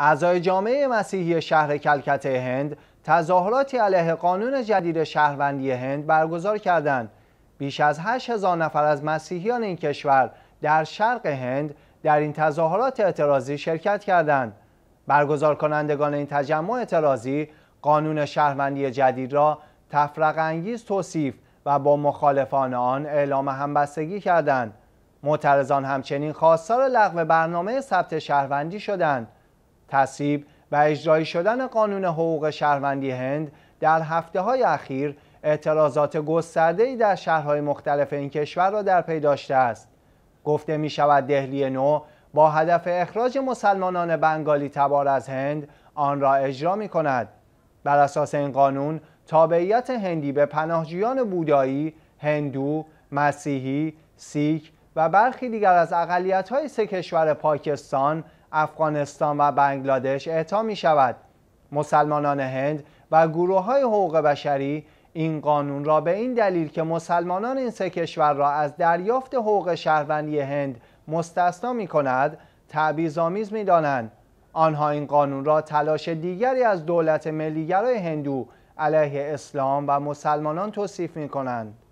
اعضای جامعه مسیحی شهر کلکته هند تظاهراتی علیه قانون جدید شهروندی هند برگزار کردند. بیش از 8000 نفر از مسیحیان این کشور در شرق هند در این تظاهرات اعتراضی شرکت کردند. برگزار کنندگان این تجمع اعتراضی قانون شهروندی جدید را تفرق انگیز توصیف و با مخالفان آن اعلام همبستگی کردند. معترضان همچنین خواستار لغو برنامه ثبت شهروندی شدند. تصیب و اجرایی شدن قانون حقوق شهروندی هند در هفته های اخیر اعتراضات گسترده ای در شهرهای مختلف این کشور را در پی داشته است گفته می شود دهلی نو با هدف اخراج مسلمانان بنگالی تبار از هند آن را اجرا می کند بر اساس این قانون تابعیت هندی به پناهجویان بودایی، هندو، مسیحی، سیک و برخی دیگر از اقلیت‌های سه کشور پاکستان، افغانستان و بنگلادش اعطا می شود مسلمانان هند و گروه های حقوق بشری این قانون را به این دلیل که مسلمانان این سه کشور را از دریافت حقوق شهروندی هند مستثنا می کند آمیز می دانند. آنها این قانون را تلاش دیگری از دولت ملیگرای هندو علیه اسلام و مسلمانان توصیف می کنند.